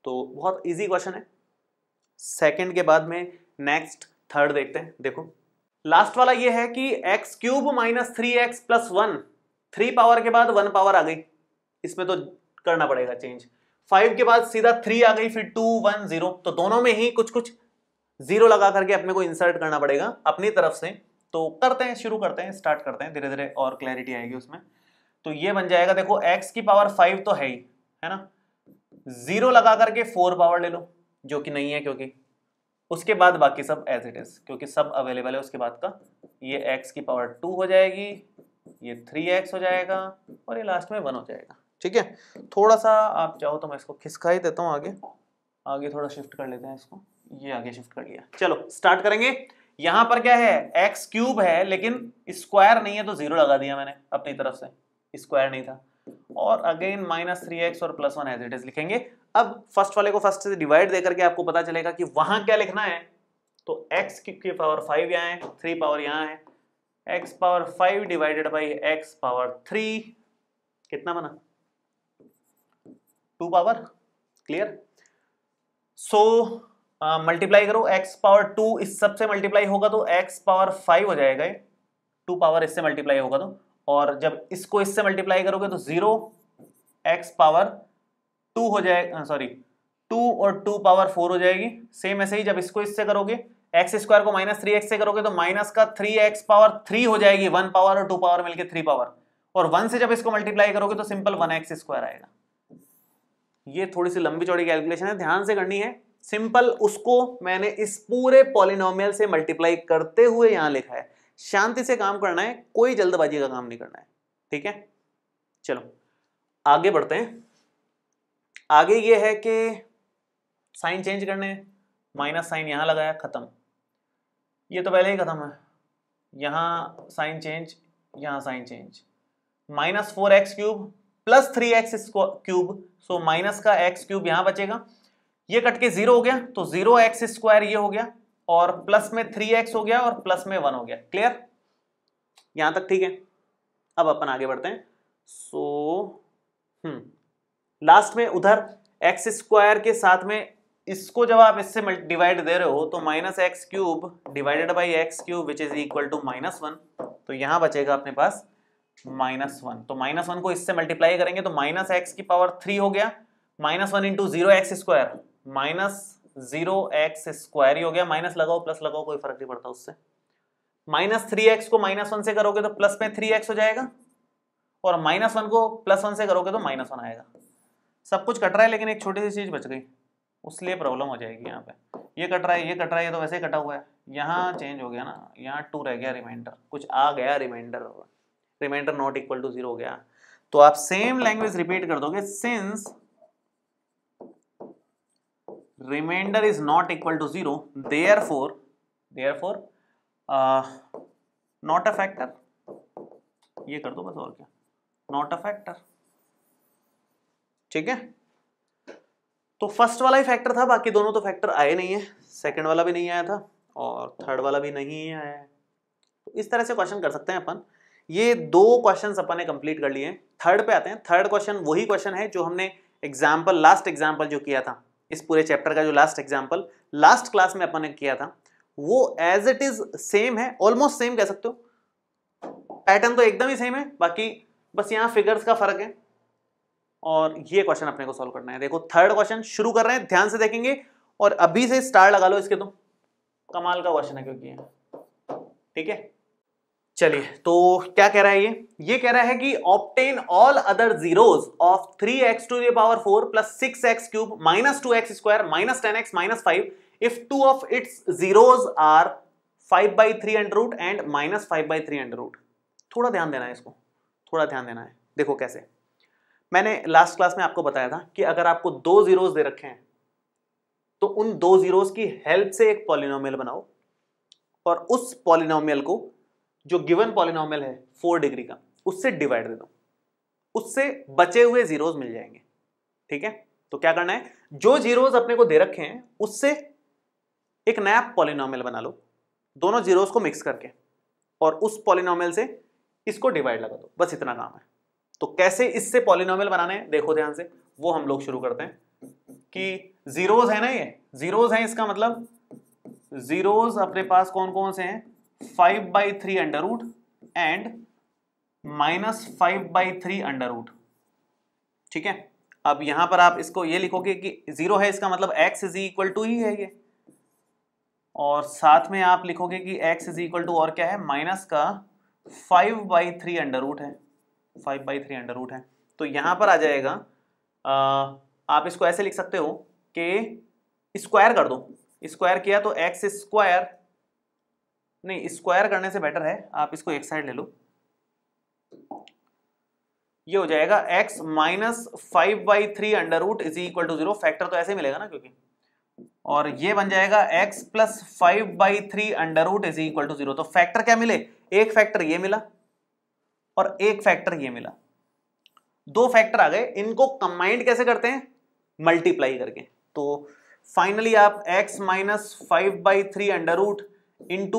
तो बहुत इजी क्वेश्चन है सेकेंड के बाद में नेक्स्ट थर्ड देखते हैं देखो लास्ट वाला ये है कि x cube minus three x plus one three power के बाद वन पावर आ गई इसमें तो करना पड़ेगा चेंज फाइव के बाद सीधा थ्री आ गई फिर टू वन जीरो तो दोनों में ही कुछ कुछ जीरो लगा करके अपने को इंसर्ट करना पड़ेगा अपनी तरफ से तो करते हैं शुरू करते हैं स्टार्ट करते हैं धीरे धीरे और क्लैरिटी आएगी उसमें तो ये बन जाएगा देखो एक्स की पावर फाइव तो है ही है ना जीरो लगा करके फोर पावर ले लो जो कि नहीं है क्योंकि उसके बाद बाकी सब एज इट इज क्योंकि सब अवेलेबल है उसके बाद का ये एक्स की पावर टू हो जाएगी ये थ्री एक्स हो जाएगा और ये लास्ट में वन हो जाएगा ठीक है थोड़ा सा आप चाहो तो मैं इसको खिसका ही देता हूँ आगे आगे थोड़ा शिफ्ट कर लेते हैं इसको ये आगे शिफ्ट कर लिया चलो स्टार्ट करेंगे यहाँ पर क्या है एक्स क्यूब है लेकिन स्क्वायर नहीं है तो जीरो लगा दिया मैंने अपनी तरफ से स्क्वायर नहीं था और अगेन माइनस थ्री एक्स और plus one as it is लिखेंगे अब फर्स्ट वाले को फर्स्ट से डिवाइड देकर के आपको पता चलेगा कि वहां क्या लिखना है तो एक्स की पावर फाइव यहाँ है थ्री पावर यहाँ है x power five divided by x power three कितना बना two power clear so multiply करो एक्स पावर टू इस सबसे मल्टीप्लाई होगा तो एक्स पावर फाइव हो जाएगा टू पावर इससे मल्टीप्लाई होगा तो और जब इसको इससे मल्टीप्लाई करोगे तो जीरो एक्स पावर टू हो जाएगा सॉरी टू और टू पावर फोर हो जाएगी सेम ऐसे ही जब इसको इससे करोगे एक्स स्क्वायर को माइनस थ्री एक्स से करोगे तो माइनस का थ्री एक्स पावर थ्री हो जाएगी वन पावर और टू पावर मिलके थ्री पावर और वन से जब इसको मल्टीप्लाई करोगे तो सिंपल वन एक्स स्क्वायर आएगा ये थोड़ी सी लंबी चौड़ी कैलकुलेशन है ध्यान से करनी है सिंपल उसको मैंने इस पूरे पॉलिनोमियल से मल्टीप्लाई करते हुए यहां लिखा है शांति से काम करना है कोई जल्दबाजी का काम नहीं करना है ठीक है चलो आगे बढ़ते हैं आगे ये है कि साइन चेंज करने माइनस साइन यहाँ लगाया ख़त्म ये तो पहले ही ख़त्म है यहाँ साइन चेंज यहाँ sign change minus four x cube plus three x cube so minus का एक्स क्यूब यहाँ बचेगा ये कट के जीरो हो गया तो जीरो एक्स स्क्वायर ये हो गया और प्लस में थ्री एक्स हो गया और प्लस में वन हो गया क्लियर यहां तक ठीक है अब अपन आगे बढ़ते हैं सो हम्म लास्ट में उधर एक्स स्क्वायर के साथ में इसको जब आप इससे डिवाइड दे रहे हो तो minus x cube divided by x cube which is equal to minus one तो यहां बचेगा अपने पास माइनस वन तो माइनस वन को इससे मल्टीप्लाई करेंगे तो माइनस एक्स की पावर थ्री हो गया minus one into zero x square minus zero x square ही हो गया माइनस लगाओ प्लस लगाओ कोई फर्क नहीं पड़ता उससे माइनस थ्री एक्स को माइनस वन से करोगे तो प्लस में थ्री एक्स हो जाएगा और माइनस वन को प्लस वन से करोगे तो माइनस वन आएगा सब कुछ कट रहा है लेकिन एक छोटी सी चीज़ बच गई उसलिए प्रॉब्लम हो जाएगी यहाँ पे ये कट रहा है ये कट रहा है तो वैसे ही कटा हुआ है यहाँ चेंज हो गया ना यहाँ टू रह गया रिमाइंडर कुछ आ गया remainder remainder not equal to zero हो गया तो आप सेम लैंग्वेज रिपीट कर दोगे since remainder is not equal to zero therefore therefore uh, not a factor ये कर दो बस और क्या नॉट अ फैक्टर ठीक है तो फर्स्ट वाला ही फैक्टर था बाकी दोनों तो फैक्टर आए नहीं है सेकंड वाला भी नहीं आया था और थर्ड वाला भी नहीं आया है तो इस तरह से क्वेश्चन कर सकते हैं अपन ये दो क्वेश्चन अपन ने कंप्लीट कर लिए थर्ड पे आते हैं थर्ड क्वेश्चन वही क्वेश्चन है जो हमने एग्जाम्पल लास्ट एग्जाम्पल जो किया था इस पूरे चैप्टर का जो लास्ट एग्जाम्पल लास्ट क्लास में अपन ने किया था वो एज इट इज सेम है ऑलमोस्ट सेम कह सकते हो पैटर्न तो एकदम ही सेम है बाकी बस यहाँ फिगर्स का फर्क है और ये क्वेश्चन अपने को सॉल्व करना है देखो थर्ड क्वेश्चन शुरू कर रहे हैं ध्यान से देखेंगे और अभी से स्टार लगा लो इसके तो कमाल का क्वेश्चन है क्योंकि ठीक है चलिए तो क्या कह रहा है ये ये कह रहा है कि obtain all other zeros of three x to the power 4 plus six x cube minus two x square minus ten x minus five if two of its zeros are five by three under root and minus five by three under root थोड़ा ध्यान देना है इसको थोड़ा ध्यान देना है देखो कैसे मैंने लास्ट क्लास में आपको बताया था कि अगर आपको दो जीरोज दे रखे हैं तो उन दो जीरोज की हेल्प से एक पॉलिनोमियल बनाओ और उस पॉलिनोमियल को जो गिवन पॉलिनॉमल है फोर डिग्री का उससे डिवाइड दे दो उससे बचे हुए जीरोज मिल जाएंगे ठीक है तो क्या करना है जो जीरोज अपने को दे रखे हैं उससे एक नया पॉलिनॉमल बना लो दोनों जीरोज को मिक्स करके और उस पॉलिनॉमल से इसको डिवाइड लगा दो बस इतना काम है तो कैसे इससे पॉलिनॉमल बनाने हैं देखो ध्यान से वो हम लोग शुरू करते हैं कि जीरोज है ना ये जीरोज है इसका मतलब जीरोज अपने पास कौन कौन से हैं five by three under root and minus five by three under root ठीक है अब यहां पर आप इसको ये लिखोगे कि जीरो है इसका मतलब एक्स इज इक्वल टू ही है ये और साथ में आप लिखोगे कि एक्स इज इक्वल टू और क्या है माइनस का five by three under root है five by three under root है तो यहाँ पर आ जाएगा आ, आप इसको ऐसे लिख सकते हो कि स्क्वायर कर दो स्क्वायर किया तो एक्स स्क्वायर नहीं स्क्वायर करने से बेटर है आप इसको एक साइड ले लो ये हो जाएगा x minus five by three under root is equal to zero factor तो ऐसे मिलेगा ना क्योंकि और ये बन जाएगा x plus five by three under root is equal to zero तो फैक्टर क्या मिले एक फैक्टर ये मिला और एक फैक्टर ये मिला दो फैक्टर आ गए इनको कंबाइंड कैसे करते हैं मल्टीप्लाई करके तो फाइनली आप x minus five by three under root into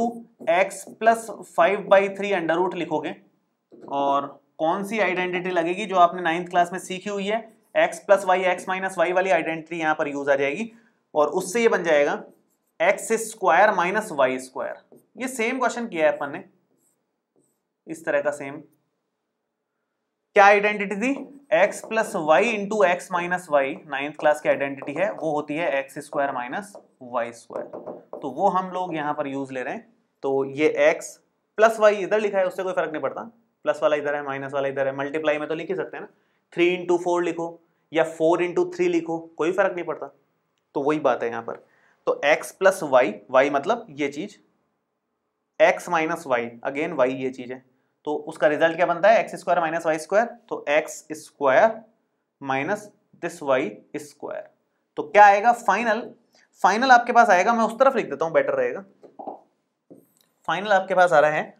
x plus five by three under root लिखोगे और कौन सी आइडेंटिटी लगेगी जो आपने नाइन्थ क्लास में सीखी हुई है x plus y x minus y वाली आइडेंटिटी यहाँ पर यूज आ जाएगी और उससे ये बन जाएगा x square minus y square ये सेम क्वेश्चन किया है अपन ने इस तरह का सेम क्या आइडेंटिटी थी x plus y into x minus y ninth class की आइडेंटिटी है वो होती है x square minus y square तो वो हम लोग यहाँ पर यूज ले रहे हैं तो ये एक्स प्लस वाई इधर लिखा है उससे कोई फर्क नहीं पड़ता प्लस वाला इधर है माइनस वाला इधर है मल्टीप्लाई में तो लिख ही सकते हैं ना थ्री इंटू फोर लिखो या फोर इंटू थ्री लिखो कोई फर्क नहीं पड़ता तो वही बात है यहाँ पर तो एक्स प्लस वाई वाई मतलब ये चीज x minus y again y ये चीज है तो उसका रिजल्ट क्या बनता है x square minus y square तो x square minus this y square तो क्या आएगा फाइनल फाइनल आपके पास आएगा मैं उस तरफ लिख देता हूं बेटर रहेगा फाइनल आपके पास आ रहा है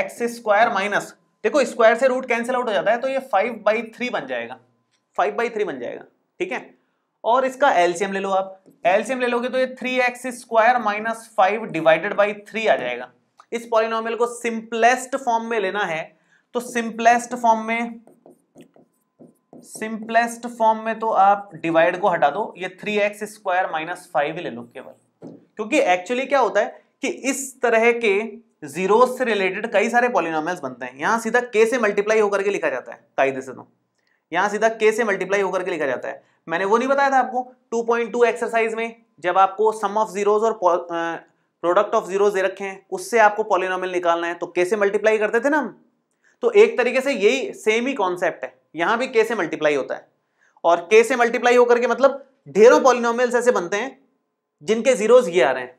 एक्स स्क्वायर माइनस देखो स्क्वायर से रूट कैंसिल आउट हो जाता है तो ये फाइव बाई थ्री बन जाएगा फाइव बाई थ्री बन जाएगा ठीक है और इसका एलसीएम ले लो आप एलसीएम ले लोगे तो ये three x square minus five divided by three आ जाएगा इस पॉलिनोमियल को सिंपलेस्ट फॉर्म में लेना है तो सिंपलेस्ट फॉर्म में सिंपलेस्ट फॉर्म में तो आप डिवाइड को हटा दो ये three x square minus five ही ले लो केवल क्योंकि एक्चुअली क्या होता है कि इस तरह के जीरो से रिलेटेड कई सारे पॉलिनोमियल्स बनते हैं यहां सीधा के से मल्टीप्लाई होकर के लिखा जाता है कायदे से तो यहां सीधा के से मल्टीप्लाई होकर के लिखा जाता है मैंने वो नहीं बताया था आपको 2.2 एक्सरसाइज में जब आपको सम ऑफ जीरोस और प्रोडक्ट ऑफ जीरो दे रखे हैं उससे आपको पॉलिनोमियल निकालना है तो कैसे मल्टीप्लाई करते थे ना हम तो एक तरीके से यही सेम ही कॉन्सेप्ट है यहां भी कैसे मल्टीप्लाई होता है और कैसे मल्टीप्लाई होकर के मतलब ढेरों पॉलिनोमियल्स ऐसे बनते हैं जिनके जीरोज ये आ रहे हैं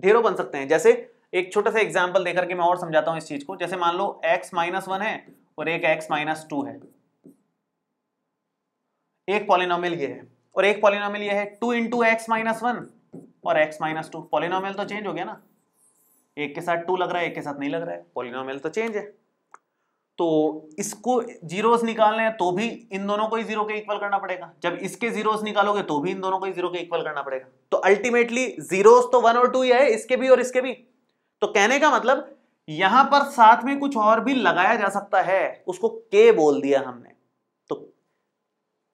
ढेरों बन सकते हैं जैसे एक छोटा सा एग्जाम्पल देकर के मैं और समझाता हूं इस चीज को जैसे मान लो एक्स माइनस वन है और एक एक्स माइनस टू है एक पॉलिनोमियल ये है और एक पॉलिनोमियल ये है two into x minus one और x माइनस टू पोलिनोमियल तो चेंज हो गया ना एक के साथ टू लग रहा है एक के साथ नहीं लग रहा है पोलिनोमियल तो चेंज है तो इसको जीरोस निकालने हैं तो भी इन दोनों को ही जीरो के इक्वल करना पड़ेगा जब इसके जीरोस निकालोगे तो भी इन दोनों को ही जीरो के इक्वल करना पड़ेगा तो अल्टीमेटली जीरोस तो वन और टू ही है इसके भी और इसके भी तो कहने का मतलब यहां पर साथ में कुछ और भी लगाया जा सकता है उसको के बोल दिया हमने तो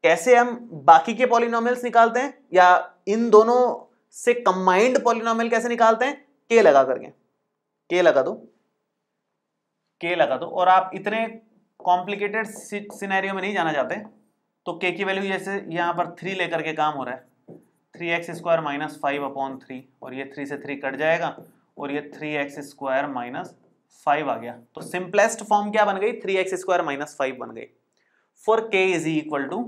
कैसे हम बाकी के पॉलिनोमियल्स निकालते हैं या इन दोनों से कंबाइंड पॉलिनोमियल कैसे निकालते हैं के लगा करके के लगा दो के लगा दो और आप इतने कॉम्प्लिकेटेड सिनेरियो में नहीं जाना चाहते तो के की वैल्यू जैसे यहाँ पर थ्री लेकर के काम हो रहा है three x square minus five upon three और ये थ्री से थ्री कट जाएगा और ये three x square minus five आ गया तो सिंपलेस्ट फॉर्म क्या बन गई three x square minus five बन गई for k is equal to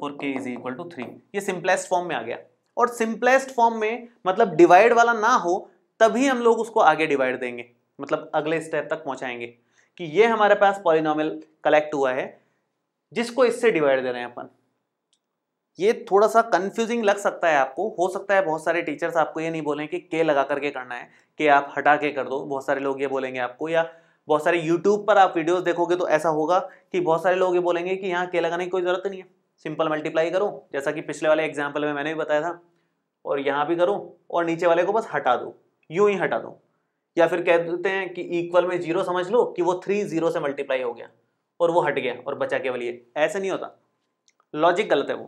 for k is equal to three ये सिंपलेस्ट फॉर्म में आ गया और सिंपलेस्ट फॉर्म में मतलब डिवाइड वाला ना हो तभी हम लोग उसको आगे डिवाइड देंगे मतलब अगले स्टेप तक पहुंचाएंगे कि ये हमारे पास पॉलिनॉमल कलेक्ट हुआ है जिसको इससे डिवाइड दे रहे हैं अपन ये थोड़ा सा कंफ्यूजिंग लग सकता है आपको हो सकता है बहुत सारे टीचर्स आपको ये नहीं बोलें कि के लगा करके करना है कि आप हटा के कर दो बहुत सारे लोग ये बोलेंगे आपको या बहुत सारे यूट्यूब पर आप वीडियोस देखोगे तो ऐसा होगा कि बहुत सारे लोग ये बोलेंगे कि यहाँ के लगाने की कोई ज़रूरत नहीं है सिंपल मल्टीप्लाई करो जैसा कि पिछले वाले एग्जाम्पल में मैंने भी बताया था और यहाँ भी करो और नीचे वाले को बस हटा दो यूं ही हटा दो या फिर कह देते हैं कि इक्वल में जीरो समझ लो कि वो थ्री जीरो से मल्टीप्लाई हो गया और वो हट गया और बचा केवल ये ऐसे नहीं होता लॉजिक गलत है वो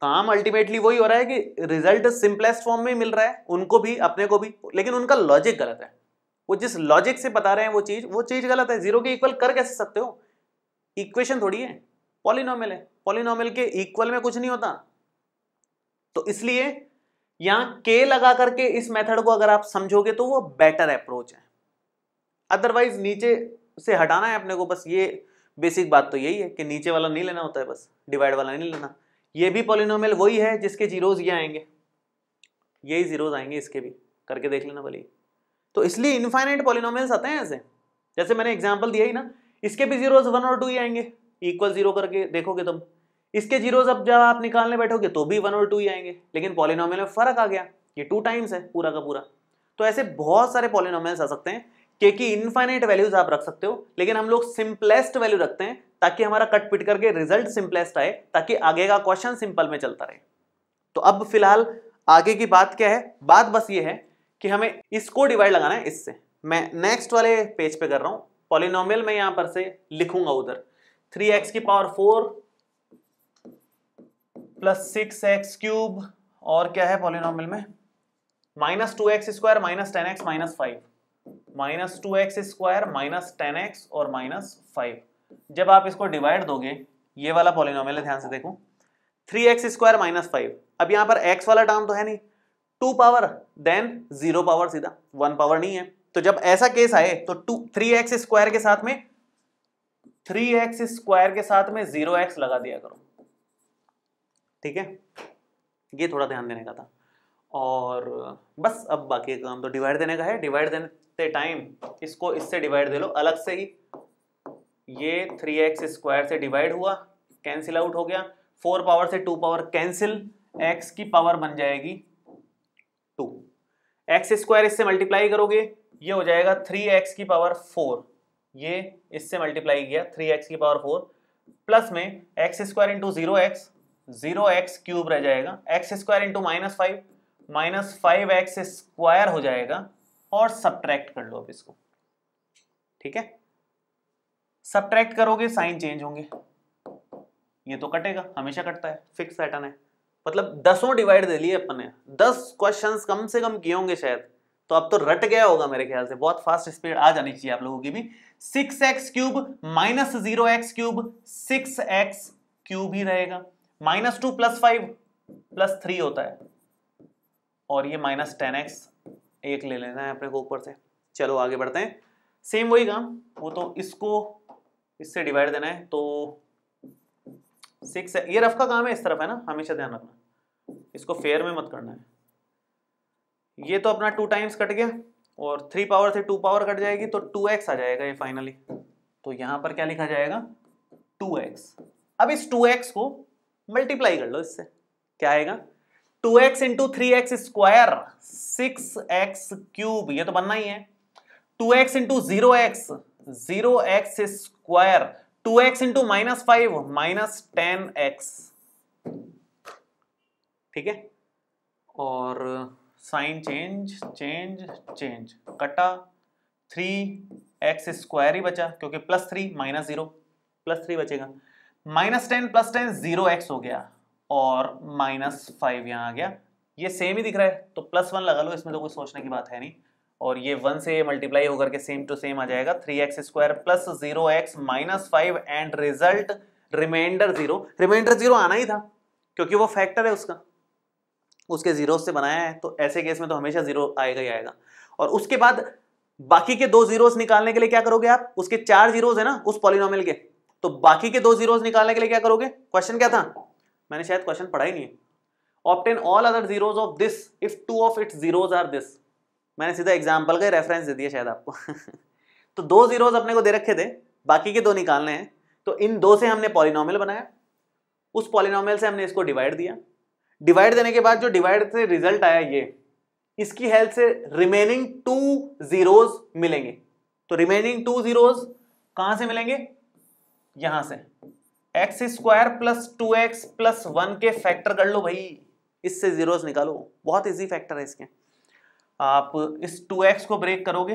काम अल्टीमेटली वही हो रहा है कि रिजल्ट सिंपलेस्ट फॉर्म में मिल रहा है उनको भी अपने को भी लेकिन उनका लॉजिक गलत है वो जिस लॉजिक से बता रहे हैं वो चीज़ वो चीज़ गलत है जीरो के इक्वल कर कैसे सकते हो इक्वेशन थोड़ी है पॉलिनोमल है पॉलिनोमल के इक्वल में कुछ नहीं होता तो इसलिए यहां के लगा करके इस मेथड को अगर आप समझोगे तो वो बेटर अप्रोच है अदरवाइज नीचे से हटाना है अपने को बस ये बेसिक बात तो यही है कि नीचे वाला नहीं लेना होता है बस डिवाइड वाला नहीं लेना ये भी पॉलिनोमल वही है जिसके जीरोज ये आएंगे यही जीरोज आएंगे इसके भी करके देख लेना भले तो इसलिए इनफाइनाइट पॉलिनोमल्स आते हैं ऐसे जैसे मैंने एग्जाम्पल दिया ही ना इसके भी जीरोज वन और टू ही आएंगे इक्वल जीरो करके देखोगे तुम इसके जीरोज अब जब आप निकालने बैठोगे तो भी वन और टू ही आएंगे लेकिन पॉलिनोमियल में फर्क आ गया ये टू टाइम्स है पूरा का पूरा तो ऐसे बहुत सारे पॉलिनोमियल्स आ सकते हैं क्योंकि इनफाइनाइट वैल्यूज आप रख सकते हो लेकिन हम लोग सिंपलेस्ट वैल्यू रखते हैं ताकि हमारा कट पिट करके रिजल्ट सिंपलेस्ट आए ताकि आगे का क्वेश्चन सिंपल में चलता रहे तो अब फिलहाल आगे की बात क्या है बात बस ये है कि हमें इसको डिवाइड लगाना है इससे मैं नेक्स्ट वाले पेज पे कर रहा हूँ पॉलिनोमियल में यहाँ पर से लिखूंगा उधर थ्री एक्स की power four plus six x cube और क्या है पॉलिनॉमिल में minus two x square minus ten x minus five minus two x square minus ten x और माइनस फाइव जब आप इसको डिवाइड दोगे ये वाला पॉलिनॉमिल है ध्यान से देखो three x square minus five अब यहां पर एक्स वाला टर्म तो है नहीं two power then zero power सीधा वन पावर नहीं है तो जब ऐसा केस आए तो टू थ्री एक्स स्क्वायर के साथ में थ्री एक्स स्क्वायर के साथ में जीरो एक्स लगा दिया करो ठीक है ये थोड़ा ध्यान देने का था और बस अब बाकी काम तो डिवाइड देने का है डिवाइड देते टाइम इसको इससे डिवाइड दे लो अलग से ही ये थ्री एक्स स्क्वायर से डिवाइड हुआ कैंसिल आउट हो गया फोर पावर से टू पावर कैंसिल एक्स की पावर बन जाएगी टू एक्स स्क्वायर इससे मल्टीप्लाई करोगे ये हो जाएगा थ्री एक्स की पावर फोर ये इससे मल्टीप्लाई किया थ्री एक्स की पावर फोर प्लस में x square into zero x zero x cube रह जाएगा x square into minus five minus five x square हो जाएगा और सब्ट्रैक्ट कर लो अब इसको ठीक है सब्ट्रैक्ट करोगे साइन चेंज होंगे ये तो कटेगा हमेशा कटता है फिक्स पैटर्न है मतलब दसों डिवाइड दे लिए अपन ने दस क्वेश्चन कम से कम किए होंगे शायद तो अब तो रट गया होगा मेरे ख्याल से बहुत फास्ट स्पीड आ जानी चाहिए आप लोगों की भी six x cube minus zero x cube six x cube ही रहेगा minus two plus five plus three होता है और ये माइनस टेन एक्स एक ले लेना है अपने को ऊपर से चलो आगे बढ़ते हैं सेम वही काम वो तो इसको इससे डिवाइड देना है तो सिक्स ये रफ का काम है इस तरफ है ना हमेशा ध्यान रखना इसको फेयर में मत करना है ये तो अपना टू टाइम्स कट गया और थ्री पावर से टू पावर कट जाएगी तो टू एक्स आ जाएगा ये फाइनली तो यहां पर क्या लिखा जाएगा टू एक्स अब इस टू एक्स को मल्टीप्लाई कर लो इससे क्या आएगा two x into three x square six x cube यह तो बनना ही है two x into zero x zero x square two x into minus five minus ten x ठीक है और साइन चेंज चेंज चेंज कटा थ्री एक्स स्क्वायर ही बचा क्योंकि plus three minus zero plus three बचेगा minus ten plus ten zero x हो गया और माइनस फाइव यहाँ आ गया ये सेम ही दिख रहा है तो प्लस वन लगा लो इसमें तो कोई सोचने की बात है नहीं और ये वन से मल्टीप्लाई होकर के सेम टू सेम आ जाएगा three x square plus zero x minus five and result remainder zero remainder zero आना ही था क्योंकि वो फैक्टर है उसका उसके जीरो से बनाया है तो ऐसे केस में तो हमेशा जीरो आएगा ही आएगा और उसके बाद बाकी के दो जीरोस निकालने के लिए क्या करोगे आप उसके चार जीरोस है ना उस पॉलिनोमियल के तो बाकी के दो जीरोस निकालने के लिए क्या करोगे क्वेश्चन क्या था मैंने शायद क्वेश्चन पढ़ा ही नहीं obtain all other zeros of this if two of its zeros are this मैंने सीधा एग्जाम्पल का रेफरेंस दे दिया शायद आपको तो दो जीरोज अपने को दे रखे थे बाकी के दो निकालने हैं तो इन दो से हमने पॉलिनोमल बनाया उस पॉलिनोमल से हमने इसको डिवाइड दिया डिवाइड देने के बाद जो डिवाइड से रिजल्ट आया ये इसकी हेल्प से रिमेनिंग टू जीरोज मिलेंगे तो रिमेनिंग टू जीरोज कहां से मिलेंगे यहां से x square plus two x plus one के फैक्टर कर लो भाई इससे जीरोस निकालो बहुत इजी फैक्टर है इसके आप इस टू एक्स को ब्रेक करोगे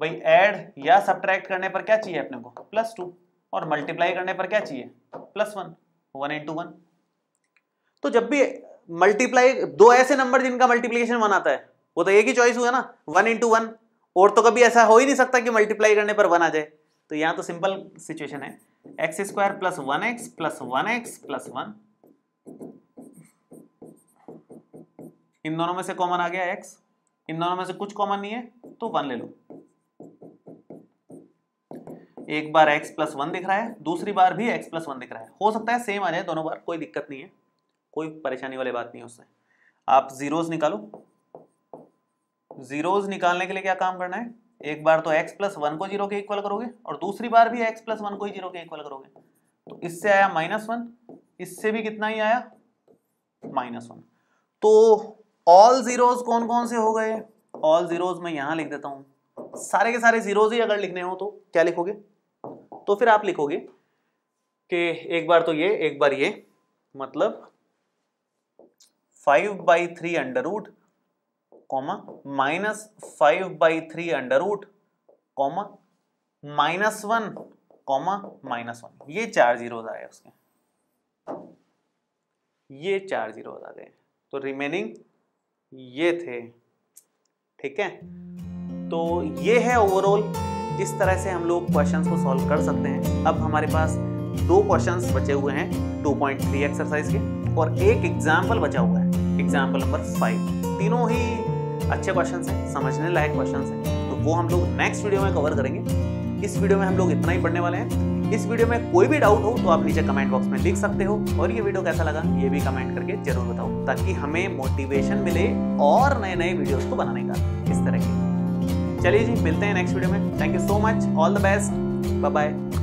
भाई ऐड या सब्ट्रैक्ट करने पर क्या चाहिए अपने को प्लस टू और मल्टीप्लाई करने पर क्या चाहिए plus one one into one तो जब भी मल्टीप्लाई दो ऐसे नंबर जिनका मल्टीप्लीकेशन वन आता है वो तो एक ही चॉइस हुआ ना वन इंटू वन और तो कभी ऐसा हो ही नहीं सकता कि मल्टीप्लाई करने पर वन आ जाए तो यहाँ तो सिंपल सिचुएशन है x square plus one x plus one x plus one इन दोनों में से कॉमन आ गया एक्स इन दोनों में से कुछ कॉमन नहीं है तो वन ले लो एक बार एक्स प्लस वन दिख रहा है दूसरी बार भी एक्स प्लस वन दिख रहा है हो सकता है सेम आ जाए दोनों बार कोई दिक्कत नहीं है कोई परेशानी वाली बात नहीं उससे आप जीरोज निकालो जीरोज निकालने के लिए क्या काम करना है एक बार तो x प्लस वन को जीरो के इक्वल करोगे और दूसरी बार भी x प्लस वन को ही जीरो के इक्वल करोगे तो इससे आया माइनस वन इससे भी कितना ही आया माइनस वन तो ऑल जीरोज कौन कौन से हो गए ऑल जीरोज मैं यहां लिख देता हूं सारे के सारे जीरोज ही अगर लिखने हो तो क्या लिखोगे तो फिर आप लिखोगे कि एक बार तो ये एक बार ये मतलब five by three under root comma minus five by three under root comma minus one comma minus one ये चार जीरोज आए उसके ये चार जीरोज आ गए तो रिमेनिंग ये थे ठीक है तो ये है ओवरऑल इस तरह से हम लोग क्वेश्चंस को सॉल्व कर सकते हैं अब हमारे पास दो क्वेश्चंस बचे हुए हैं 2.3 एक्सरसाइज के और एक एग्जाम्पल बचा हुआ है एग्जाम्पल नंबर फाइव तीनों ही अच्छे क्वेश्चन हैं समझने लायक क्वेश्चन हैं तो वो हम लोग नेक्स्ट वीडियो में कवर करेंगे इस वीडियो में हम लोग इतना ही पढ़ने वाले हैं इस वीडियो में कोई भी डाउट हो तो आप नीचे कमेंट बॉक्स में लिख सकते हो और ये वीडियो कैसा लगा ये भी कमेंट करके जरूर बताओ ताकि हमें मोटिवेशन मिले और नए नए वीडियोस को बनाने का इस तरह के चलिए जी मिलते हैं नेक्स्ट वीडियो में thank you so much all the best bye bye